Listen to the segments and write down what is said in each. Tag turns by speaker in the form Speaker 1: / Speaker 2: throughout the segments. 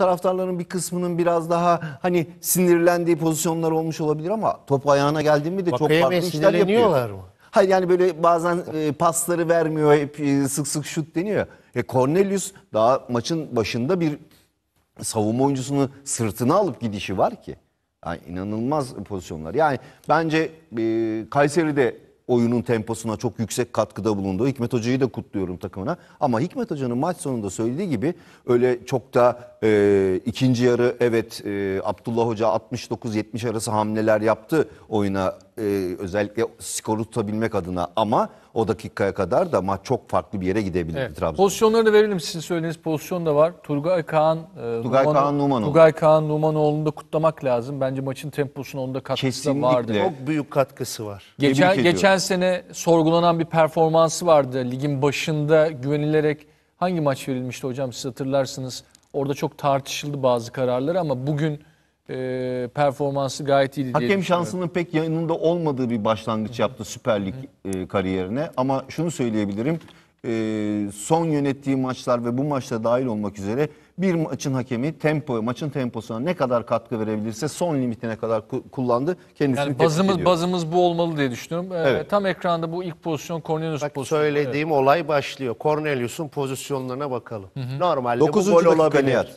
Speaker 1: taraftarların bir kısmının biraz daha hani sinirlendiği pozisyonlar olmuş olabilir ama top ayağına geldi mi de çok farklı işler yapıyorlar mı? Hayır yani böyle bazen e, pasları vermiyor hep e, sık sık şut deniyor. E Cornelius daha maçın başında bir savunma oyuncusunu sırtına alıp gidişi var ki. Yani inanılmaz pozisyonlar. Yani bence e, de oyunun temposuna çok yüksek katkıda bulundu. Hikmet Hoca'yı da kutluyorum takımına. Ama Hikmet Hoca'nın maç sonunda söylediği gibi öyle çok da e, ikinci yarı evet e, Abdullah Hoca 69-70 arası hamleler yaptı oyuna e, özellikle skoru tutabilmek adına ama o dakikaya kadar da maç çok farklı bir yere gidebilirdi evet. Trabzon.
Speaker 2: Pozisyonlarını verelim sizin söylediğiniz pozisyon da var. Turgay Kaan e, Tugay Numan, Kaan Numanoğlu. Tugay Kaan Numanoğlu'nu da kutlamak lazım. Bence maçın temposuna onda katkısı Kesinlikle. da vardı. Çok büyük katkısı var. Geçen geçen sene sorgulanan bir performansı vardı. Ligin başında güvenilerek hangi maç verilmişti hocam siz hatırlarsınız. Orada çok tartışıldı bazı kararlar ama bugün e, performansı gayet iyiydi. Hakem şansının
Speaker 1: pek yanında olmadığı bir başlangıç yaptı Süper Lig e, kariyerine. Ama şunu söyleyebilirim. E, son yönettiği maçlar ve bu maçta dahil olmak üzere bir maçın hakemi tempo, maçın temposuna ne kadar katkı verebilirse son limitine kadar kullandı. Kendisini yani bazımız
Speaker 2: bazımız bu olmalı diye düşünüyorum. Ee, Evet. tam ekranda bu ilk pozisyon Cornelius Bak pozisyonu. söylediğim
Speaker 3: olay başlıyor. Cornelius'un pozisyonlarına bakalım. Normalde bu gol olabilir. Nihat.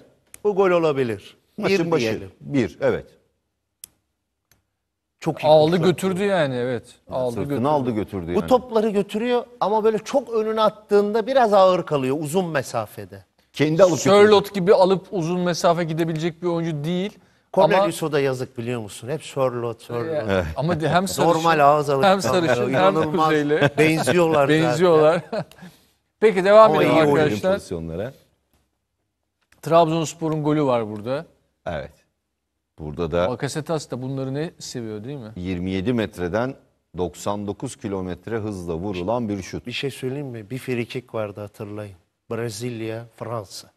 Speaker 3: Bu gol olabilir. Maçın bir başı. Diyelim. Bir, evet. Çok iyi Aldı koşular. götürdü
Speaker 2: yani evet. Aldı Sırtını götürdü. aldı götürdü yani. Bu
Speaker 3: topları götürüyor ama böyle çok önüne attığında biraz ağır kalıyor uzun mesafede.
Speaker 2: Kendi alıp götürdü.
Speaker 3: gibi alıp uzun mesafe gidebilecek bir oyuncu değil. Ama Cornelius'a da yazık biliyor musun? Hep Sherlock, Sherlock. Evet. ama de- hem sarışın Normal ağız alıp hem sarışın hem kuzeyli benziyorlar. benziyorlar.
Speaker 2: Peki devam Ama edelim arkadaşlar. Trabzonspor'un golü var burada. Evet. Burada da Bakasetas da bunları ne seviyor değil mi?
Speaker 1: 27 metreden 99 kilometre hızla vurulan bir şut. Bir şey söyleyeyim mi?
Speaker 3: Bir frikik vardı hatırlayın. Brezilya, Fransa.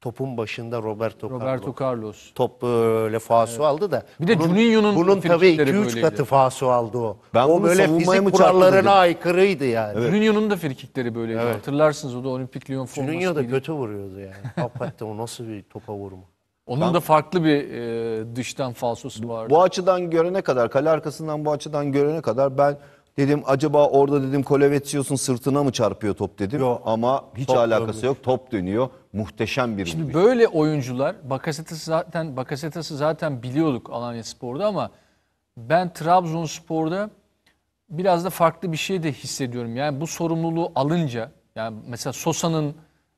Speaker 3: Topun başında Roberto, Roberto Carlos. Carlos. Top böyle fasu aldı da. Bir de Juninho'nun bunun tabii frikikleri 2-3 katı fasu aldı
Speaker 2: o. Ben o bunu böyle fizik kurallarına
Speaker 3: aykırıydı yani. Evet.
Speaker 2: Juninho'nun da frikikleri böyleydi. Hatırlarsınız o da Olimpik Lyon forması. Juninho da kötü vuruyordu yani. Hakikaten o nasıl bir topa vurma. Onun ben, da farklı bir e, dıştan falsosu vardı. Bu açıdan görene
Speaker 1: kadar, kale arkasından bu açıdan görene kadar ben dedim acaba orada dedim Kolevetsio'sun sırtına mı çarpıyor top dedim. Yok, ama hiç alakası yok. Top dönüyor. Muhteşem bir Şimdi
Speaker 2: bir. böyle oyuncular Bakasetas'ı zaten Bakasetas'ı zaten biliyorduk Alanya Spor'da ama ben Trabzonspor'da biraz da farklı bir şey de hissediyorum. Yani bu sorumluluğu alınca yani mesela Sosa'nın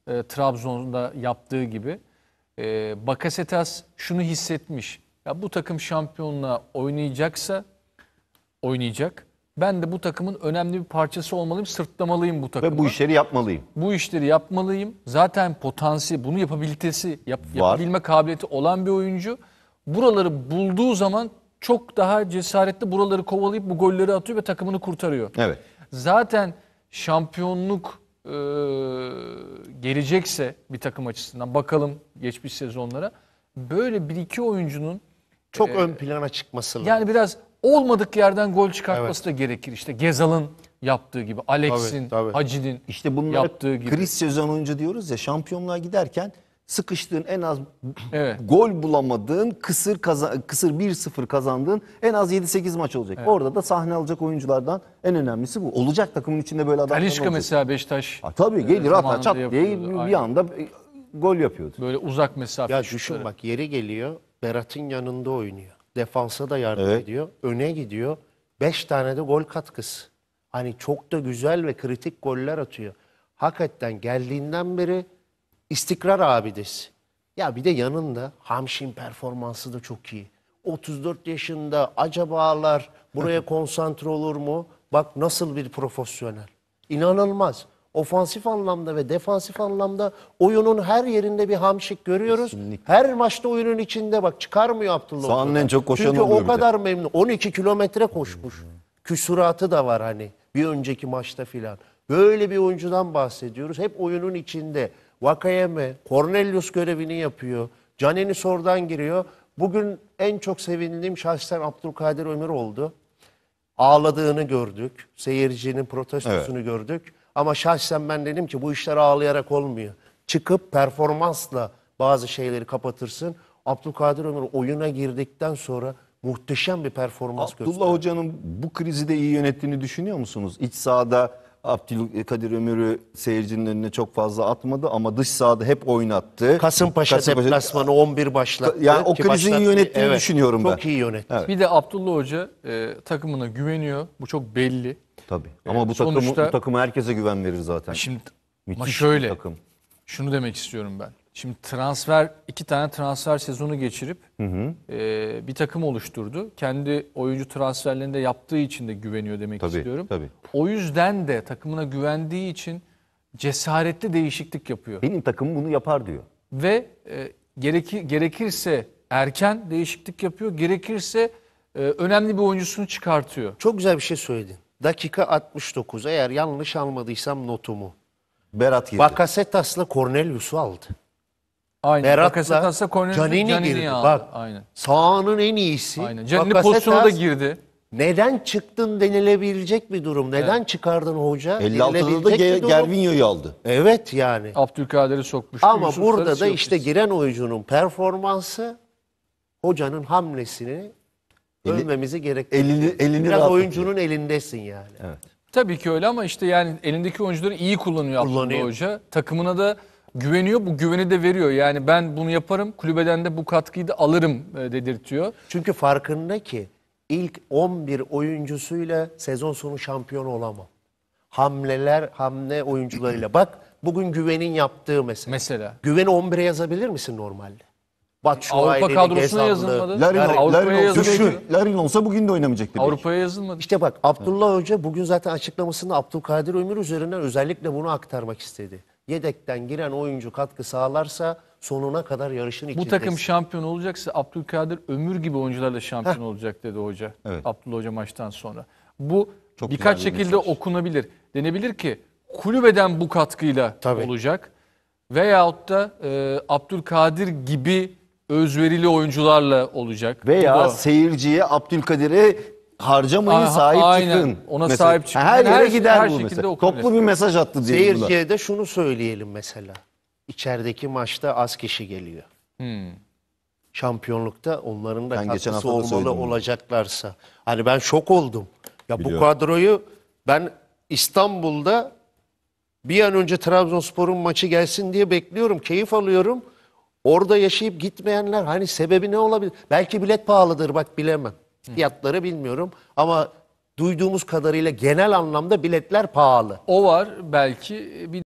Speaker 2: e, Trabzon'da yaptığı gibi e, Bakasetas şunu hissetmiş. Ya bu takım şampiyonla oynayacaksa oynayacak. Ben de bu takımın önemli bir parçası olmalıyım, sırtlamalıyım bu takımı. Ve bu işleri yapmalıyım. Bu işleri yapmalıyım. Zaten potansiyel, bunu yapabilitesi, yap, yapabilme kabiliyeti olan bir oyuncu. Buraları bulduğu zaman çok daha cesaretli buraları kovalayıp bu golleri atıyor ve takımını kurtarıyor. Evet. Zaten şampiyonluk e, gelecekse bir takım açısından bakalım geçmiş sezonlara böyle bir iki oyuncunun çok e, ön plana çıkması lazım. Yani biraz olmadık yerden gol çıkartması evet. da gerekir. işte Gezal'ın yaptığı gibi, Alex'in, Hacil'in işte bunları yaptığı gibi. Kriz
Speaker 1: sezon oyuncu diyoruz ya şampiyonluğa giderken sıkıştığın en az evet. gol bulamadığın kısır kazan, kısır 1-0 kazandığın en az 7-8 maç olacak. Evet. Orada da sahne alacak oyunculardan en önemlisi bu. Olacak takımın içinde böyle adamlar Talişka olacak.
Speaker 2: mesela Beşiktaş. Ha, tabii gelir hatta e, çat diye
Speaker 3: bir anda e, gol yapıyordu. Böyle uzak mesafe. Ya düşün bak yeri geliyor Berat'ın yanında oynuyor. Defansa da yardım evet. ediyor. Öne gidiyor. 5 tane de gol katkısı. Hani çok da güzel ve kritik goller atıyor. Hakikaten geldiğinden beri istikrar abidesi. Ya bir de yanında Hamşin performansı da çok iyi. 34 yaşında acabalar buraya konsantre olur mu? Bak nasıl bir profesyonel. İnanılmaz. Ofansif anlamda ve defansif anlamda oyunun her yerinde bir hamşik görüyoruz. Kesinlikle. Her maçta oyunun içinde bak çıkarmıyor Abdullah. Sahanın en çok koşan Çünkü o kadar memnun. 12 kilometre koşmuş. Hmm. Küsuratı da var hani bir önceki maçta filan. Böyle bir oyuncudan bahsediyoruz. Hep oyunun içinde. Vakayeme, Cornelius görevini yapıyor. Caneni Sor'dan giriyor. Bugün en çok sevindiğim şahsen Abdülkadir Ömür oldu. Ağladığını gördük. Seyircinin protestosunu evet. gördük. Ama şahsen ben dedim ki bu işler ağlayarak olmuyor. Çıkıp performansla bazı şeyleri kapatırsın. Abdülkadir Ömür oyuna girdikten sonra muhteşem bir performans Abdullah gösterdi.
Speaker 1: Abdullah Hoca'nın bu krizi de iyi yönettiğini düşünüyor musunuz? İç sahada Abdülkadir Ömür'ü seyircinin önüne çok fazla atmadı ama dış sahada hep oynattı. Kasımpaşa, Kasımpaşa
Speaker 3: deplasmanı 11 başlattı. Yani o krizin iyi yönettiğini evet, düşünüyorum çok ben. Çok iyi yönetti. Evet.
Speaker 2: Bir de Abdullah Hoca e, takımına güveniyor. Bu çok belli.
Speaker 3: Tabii. E, ama bu, sonuçta, takım, bu takıma herkese
Speaker 1: güven verir zaten. Şimdi Müthiş ama şöyle, takım.
Speaker 2: şunu demek istiyorum ben. Şimdi transfer iki tane transfer sezonu geçirip hı hı. E, bir takım oluşturdu. Kendi oyuncu transferlerinde yaptığı için de güveniyor demek tabii, istiyorum. Tabii. O yüzden de takımına güvendiği için cesaretli değişiklik yapıyor. Benim takımım bunu yapar diyor. Ve e, gerekir, gerekirse erken değişiklik yapıyor, gerekirse e, önemli
Speaker 3: bir oyuncusunu çıkartıyor. Çok güzel bir şey söyledin. Dakika 69 eğer yanlış almadıysam notumu. Berat girdi. Bakasetas'la Cornelius'u aldı. Aynen. Berat'la Canini, Canini girdi. aldı. Bak Aynen. sağının en iyisi. Aynen. Canini Bakasetas- da girdi. Neden çıktın denilebilecek bir durum. Neden çıkardın hoca? 56'da da denilebilecek Gervinho'yu aldı. Evet yani. Abdülkadir'i sokmuş. Ama Yusuf burada da işte biz. giren oyuncunun performansı hocanın hamlesini övmemizi gerektiriyor. elini- elini Biraz rahat oyuncunun elindesin yani. Evet.
Speaker 2: Tabii ki öyle ama işte yani elindeki oyuncuları iyi kullanıyor Abdullah Kullanıyor. Hoca. Takımına da güveniyor. Bu güveni de veriyor. Yani ben bunu yaparım. Kulübeden de bu katkıyı da alırım e, dedirtiyor. Çünkü farkında ki ilk
Speaker 3: 11 oyuncusuyla sezon sonu şampiyon olamam. Hamleler, hamle oyuncularıyla. Bak bugün Güven'in yaptığı mesela. Mesela. Güven'i 11'e yazabilir misin normalde? Batshuayi, Avrupa kadrosuna yazılmadı. Larin, Yani Avrupa'ya Larin,
Speaker 1: Larin olsa bugün de oynamayacak demek. Avrupa'ya
Speaker 3: yazılmadı. İşte bak Abdullah Hoca bugün zaten açıklamasında Abdülkadir Ömür üzerinden özellikle bunu aktarmak istedi yedekten giren oyuncu katkı sağlarsa sonuna kadar
Speaker 2: yarışın içindesin. Bu takım şampiyon olacaksa Abdülkadir Ömür gibi oyuncularla şampiyon Heh. olacak dedi hoca. Evet. Abdullah Hoca maçtan sonra. Bu Çok birkaç bir şekilde mesaj. okunabilir. Denebilir ki kulübeden bu katkıyla Tabii. olacak. Veyahut da e, Abdülkadir gibi özverili oyuncularla olacak. Veya Kuba.
Speaker 1: seyirciye Abdülkadir'e harcamayın Aha, sahip aynen. çıkın. Ona mesela. sahip çıkın. Her yere gider her bu mesela. Toplu bir mesaj attı diye. Seyirciye
Speaker 3: de şunu söyleyelim mesela. İçerideki maçta az kişi geliyor. Hmm. Şampiyonlukta onların da ben katkısı olmalı olacaklarsa. Bunu. Hani ben şok oldum. Ya Biliyorum. bu kadroyu ben İstanbul'da bir an önce Trabzonspor'un maçı gelsin diye bekliyorum. Keyif alıyorum. Orada yaşayıp gitmeyenler hani sebebi ne olabilir? Belki bilet pahalıdır bak bilemem. Fiyatları bilmiyorum ama duyduğumuz kadarıyla genel anlamda biletler pahalı. O var belki bir